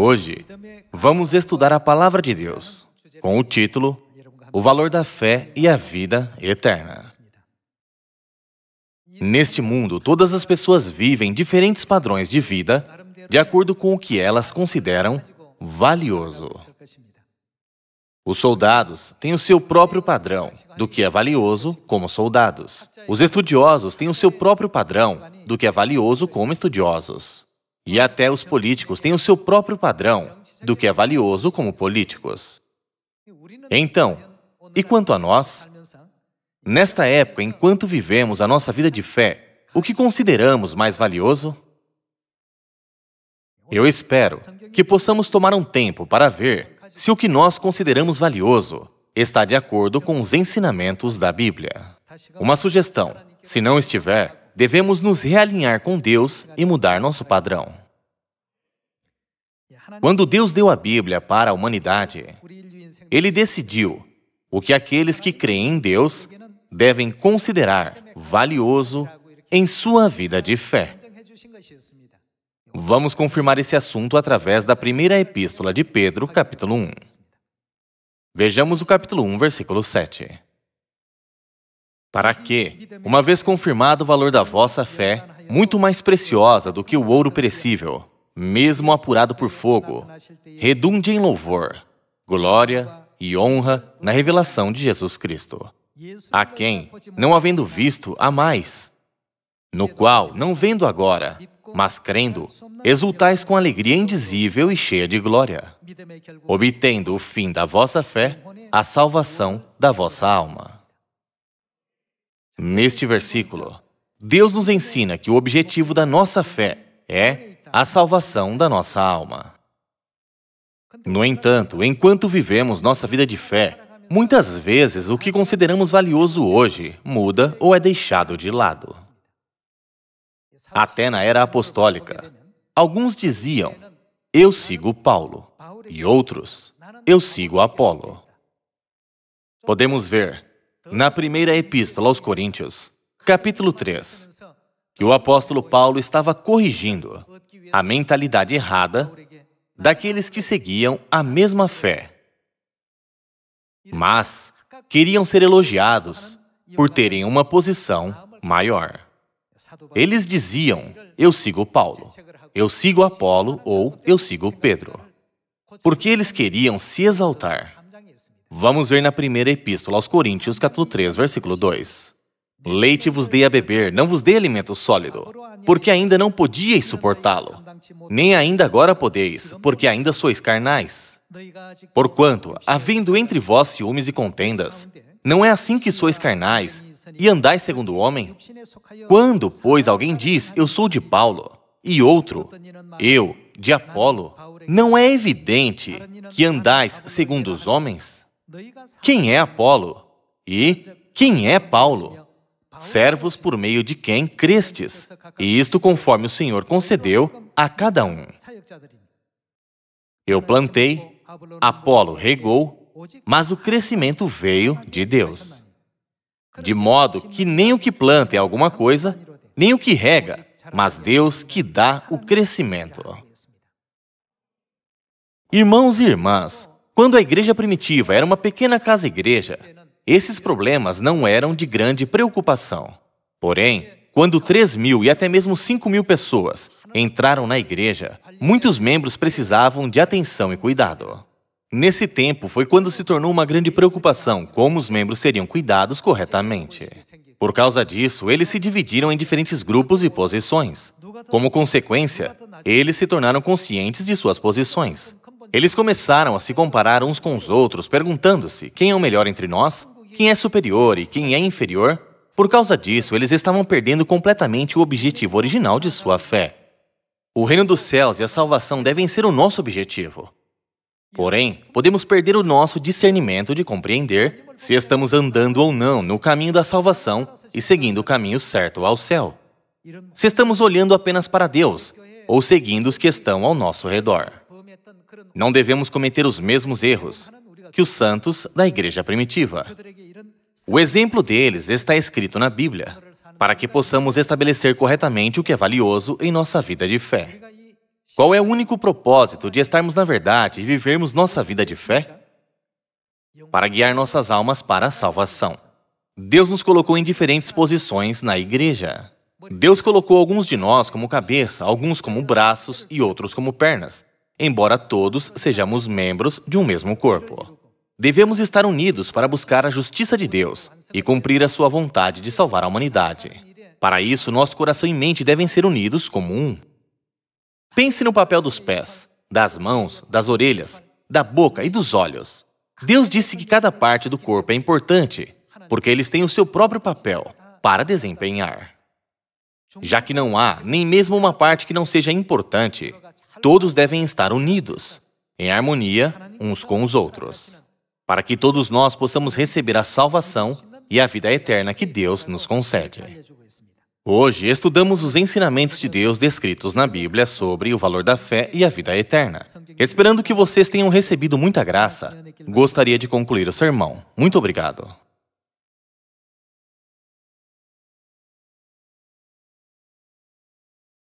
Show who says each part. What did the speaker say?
Speaker 1: Hoje, vamos estudar a Palavra de Deus com o título O Valor da Fé e a Vida Eterna. Neste mundo, todas as pessoas vivem diferentes padrões de vida de acordo com o que elas consideram valioso. Os soldados têm o seu próprio padrão do que é valioso como soldados. Os estudiosos têm o seu próprio padrão do que é valioso como estudiosos. E até os políticos têm o seu próprio padrão do que é valioso como políticos. Então, e quanto a nós? Nesta época, enquanto vivemos a nossa vida de fé, o que consideramos mais valioso? Eu espero que possamos tomar um tempo para ver se o que nós consideramos valioso está de acordo com os ensinamentos da Bíblia. Uma sugestão: se não estiver, devemos nos realinhar com Deus e mudar nosso padrão. Quando Deus deu a Bíblia para a humanidade, ele decidiu o que aqueles que creem em Deus devem considerar valioso em sua vida de fé. Vamos confirmar esse assunto através da primeira epístola de Pedro, capítulo 1. Vejamos o capítulo 1, versículo 7. Para que, uma vez confirmado o valor da vossa fé, muito mais preciosa do que o ouro perecível, mesmo apurado por fogo, redunde em louvor, glória e honra na revelação de Jesus Cristo, a quem, não havendo visto, há mais, no qual, não vendo agora, mas crendo, exultais com alegria indizível e cheia de glória, obtendo o fim da vossa fé, a salvação da vossa alma. Neste versículo, Deus nos ensina que o objetivo da nossa fé é a salvação da nossa alma. No entanto, enquanto vivemos nossa vida de fé, muitas vezes o que consideramos valioso hoje muda ou é deixado de lado. Até na era apostólica, alguns diziam: Eu sigo Paulo, e outros: Eu sigo Apolo. Podemos ver na primeira epístola aos Coríntios, capítulo 3, que o apóstolo Paulo estava corrigindo a mentalidade errada daqueles que seguiam a mesma fé, mas queriam ser elogiados por terem uma posição maior. Eles diziam: Eu sigo Paulo, eu sigo Apolo ou eu sigo Pedro, porque eles queriam se exaltar. Vamos ver na primeira epístola aos Coríntios, capítulo 3, versículo 2. Leite vos dei a beber, não vos dei alimento sólido, porque ainda não podíeis suportá-lo, nem ainda agora podeis, porque ainda sois carnais. Porquanto, havendo entre vós ciúmes e contendas, não é assim que sois carnais, e andais segundo o homem? Quando, pois, alguém diz, eu sou de Paulo, e outro, eu, de Apolo, não é evidente que andais segundo os homens? Quem é Apolo? E quem é Paulo? Servos por meio de quem crestes, e isto conforme o Senhor concedeu a cada um. Eu plantei, Apolo regou, mas o crescimento veio de Deus. De modo que nem o que planta é alguma coisa, nem o que rega, mas Deus que dá o crescimento. Irmãos e irmãs, quando a igreja primitiva era uma pequena casa-igreja, esses problemas não eram de grande preocupação. Porém, quando 3 mil e até mesmo 5 mil pessoas entraram na igreja, muitos membros precisavam de atenção e cuidado. Nesse tempo foi quando se tornou uma grande preocupação como os membros seriam cuidados corretamente. Por causa disso, eles se dividiram em diferentes grupos e posições. Como consequência, eles se tornaram conscientes de suas posições eles começaram a se comparar uns com os outros, perguntando-se quem é o melhor entre nós, quem é superior e quem é inferior. Por causa disso, eles estavam perdendo completamente o objetivo original de sua fé. O reino dos céus e a salvação devem ser o nosso objetivo. Porém, podemos perder o nosso discernimento de compreender se estamos andando ou não no caminho da salvação e seguindo o caminho certo ao céu. Se estamos olhando apenas para Deus ou seguindo os que estão ao nosso redor não devemos cometer os mesmos erros que os santos da igreja primitiva. O exemplo deles está escrito na Bíblia, para que possamos estabelecer corretamente o que é valioso em nossa vida de fé. Qual é o único propósito de estarmos na verdade e vivermos nossa vida de fé? Para guiar nossas almas para a salvação. Deus nos colocou em diferentes posições na igreja. Deus colocou alguns de nós como cabeça, alguns como braços e outros como pernas embora todos sejamos membros de um mesmo corpo. Devemos estar unidos para buscar a justiça de Deus e cumprir a sua vontade de salvar a humanidade. Para isso, nosso coração e mente devem ser unidos como um. Pense no papel dos pés, das mãos, das orelhas, da boca e dos olhos. Deus disse que cada parte do corpo é importante, porque eles têm o seu próprio papel para desempenhar. Já que não há nem mesmo uma parte que não seja importante, todos devem estar unidos, em harmonia uns com os outros, para que todos nós possamos receber a salvação e a vida eterna que Deus nos concede. Hoje estudamos os ensinamentos de Deus descritos na Bíblia sobre o valor da fé e a vida eterna. Esperando que vocês tenham recebido muita graça, gostaria de concluir o sermão. Muito obrigado.